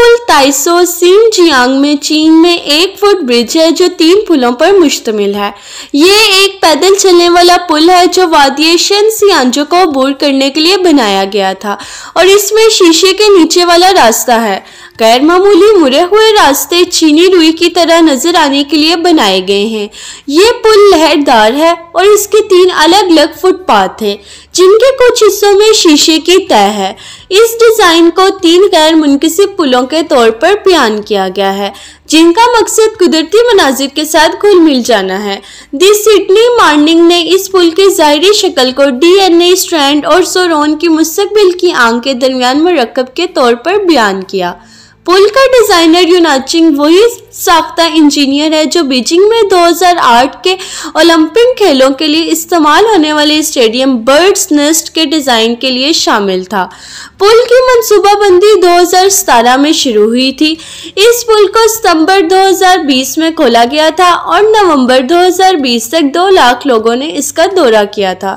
पुल ताइसो Xinjiang में चीन में एक फुट ब्रिज है जो तीन पुलों पर मुश्तमिल है ये एक पैदल चलने वाला पुल है जो वादियशन सियांजो को बोर करने के लिए बनाया गया था और इसमें शीशे के नीचे वाला रास्ता है गैर मामूली मुरे हुए रास्ते चीनी रुई की तरह नजर आने के लिए बनाए गए हैं ये पुल लहरदार है और इसके तीन अलग अलग फुटपाथ हैं जिनके कुछ हिस्सों में शीशे की तय है इस डिज़ाइन को तीन गैर मुनकसिब पुलों के तौर पर बयान किया गया है जिनका मकसद कुदरती मनाजिर के साथ घुल मिल जाना है दी सिडनी मार्निंग ने इस पुल के ज़ाहरी शक्ल को डीएनए स्ट्रैंड और सोरोन की मुस्तबिल की आंख के दरमियान मरकब के तौर पर बयान किया पुल का डिजाइनर यूनाचिंग वोइस साख्ता इंजीनियर है जो बीजिंग में 2008 के ओलंपिक खेलों के लिए इस्तेमाल होने वाले स्टेडियम बर्ड्स नेस्ट के डिज़ाइन के लिए शामिल था पुल की मनसूबाबंदी 2017 में शुरू हुई थी इस पुल को सितंबर 2020 में खोला गया था और नवंबर 2020 तक 2 लाख लोगों ने इसका दौरा किया था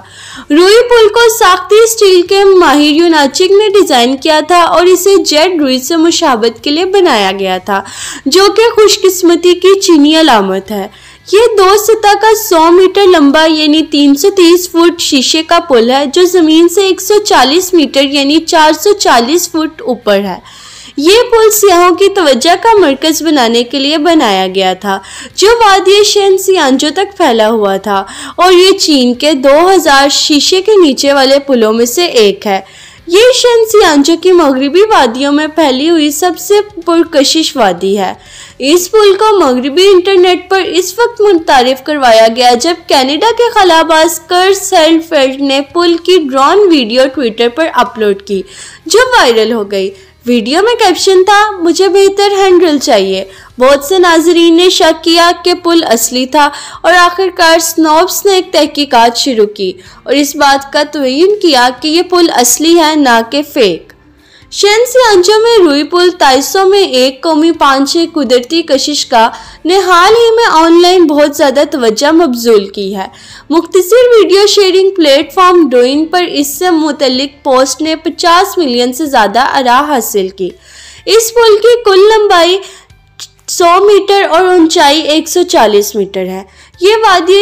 रूई पुल को साख्ती स्टील के माहिर यूनाचिक ने डिज़ाइन किया था और इसे जेड रूई से मुशाबत के लिए बनाया गया था जो कि खुशकिस्मती की चीनी अलामत है ये दो सतह का 100 मीटर लंबा यानी 330 फुट शीशे का पुल है जो ज़मीन से 140 मीटर यानी 440 फुट ऊपर है ये पुल सियाहों की तवज्जा का मरकज बनाने के लिए बनाया गया था जो वादी शहन सियांजो तक फैला हुआ था और ये चीन के 2000 शीशे के नीचे वाले पुलों में से एक है ये शनसियांजो की मगरबी वादियों में फैली हुई सबसे पुरकशिश वादी है इस पुल को मगरबी इंटरनेट पर इस वक्त मुतारफ करवाया गया जब कनाडा के खलाबाज कर सेल्फेल्ड ने पुल की ड्रोन वीडियो ट्विटर पर अपलोड की जो वायरल हो गई वीडियो में कैप्शन था मुझे बेहतर हैंडल चाहिए बहुत से नाजरीन ने शक किया कि पुल असली था और आखिरकार स्नोब्स ने एक तहकीकात शुरू की और इस बात का तयन किया कि यह पुल असली है ना कि फेक शमसियांजा में रुई पुल ताइसो में एक कौमी पांचे कुदरती कशिश का ने हाल ही में ऑनलाइन बहुत ज़्यादा तवज्जा मबजूल की है मुख्तर वीडियो शेयरिंग प्लेटफॉर्म डोइन पर इससे मुतलिक पोस्ट ने 50 मिलियन से ज़्यादा आरा हासिल की इस पुल की कुल लंबाई 100 मीटर और ऊंचाई 140 मीटर है ये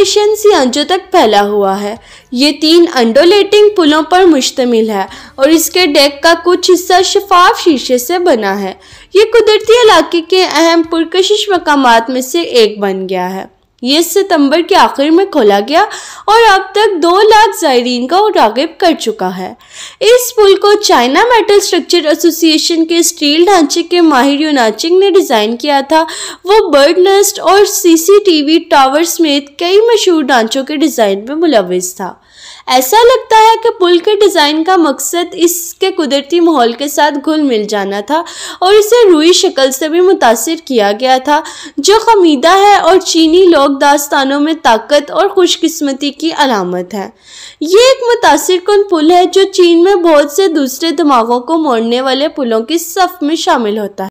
एशियन सी अंचों तक फैला हुआ है ये तीन अंडोलेटिंग पुलों पर मुश्तमिल है और इसके डेक का कुछ हिस्सा शफाफ शीशे से बना है ये कुदरती इलाके के अहम पुरकशिश मकाम में से एक बन गया है ये सितंबर के आखिर में खोला गया और अब तक दो लाख जायरीन का रागिब कर चुका है इस पुल को चाइना मेटल स्ट्रक्चर एसोसिएशन के स्टील ढांचे के माहिर यूनाचिंग ने डिज़ाइन किया था वो बर्ड नस्ट और सीसीटीवी टावर समेत कई मशहूर ढांचों के डिज़ाइन में मुलविस था ऐसा लगता है कि पुल के डिज़ाइन का मकसद इसके कुदरती माहौल के साथ घुल मिल जाना था और इसे रूई शक्ल से भी मुतासर किया गया था जो खमीदा है और चीनी लोक दास्तानों में ताकत और खुशकस्मती की अलामत है ये एक मुतासर कन पुल है जो चीन में बहुत से दूसरे दिमागों को मोड़ने वाले पुलों की सफ में शामिल होता है